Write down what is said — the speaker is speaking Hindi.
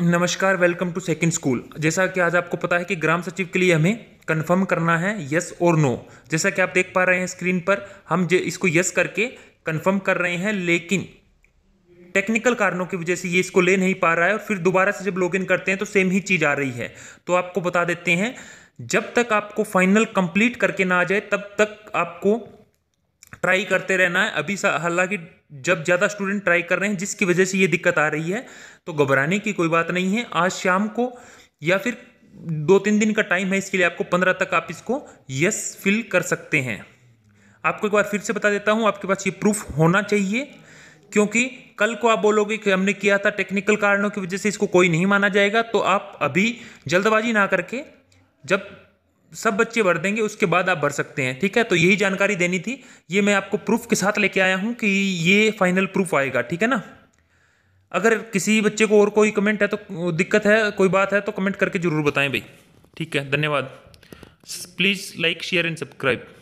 नमस्कार वेलकम टू सेकंड स्कूल जैसा कि आज आपको पता है कि ग्राम सचिव के लिए हमें कंफर्म करना है यस और नो जैसा कि आप देख पा रहे हैं स्क्रीन पर हम इसको यस करके कंफर्म कर रहे हैं लेकिन टेक्निकल कारणों की वजह से ये इसको ले नहीं पा रहा है और फिर दोबारा से जब लॉग करते हैं तो सेम ही चीज़ आ रही है तो आपको बता देते हैं जब तक आपको फाइनल कंप्लीट करके ना आ जाए तब तक आपको ट्राई करते रहना है अभी हालांकि जब ज़्यादा स्टूडेंट ट्राई कर रहे हैं जिसकी वजह से ये दिक्कत आ रही है तो घबराने की कोई बात नहीं है आज शाम को या फिर दो तीन दिन का टाइम है इसके लिए आपको पंद्रह तक आप इसको यस फिल कर सकते हैं आपको एक बार फिर से बता देता हूँ आपके पास ये प्रूफ होना चाहिए क्योंकि कल को आप बोलोगे कि हमने किया था टेक्निकल कारणों की वजह से इसको कोई नहीं माना जाएगा तो आप अभी जल्दबाजी ना करके जब सब बच्चे भर देंगे उसके बाद आप भर सकते हैं ठीक है तो यही जानकारी देनी थी ये मैं आपको प्रूफ के साथ लेके आया हूँ कि ये फाइनल प्रूफ आएगा ठीक है ना अगर किसी बच्चे को और कोई कमेंट है तो दिक्कत है कोई बात है तो कमेंट करके ज़रूर बताएं भाई ठीक है धन्यवाद please like share and subscribe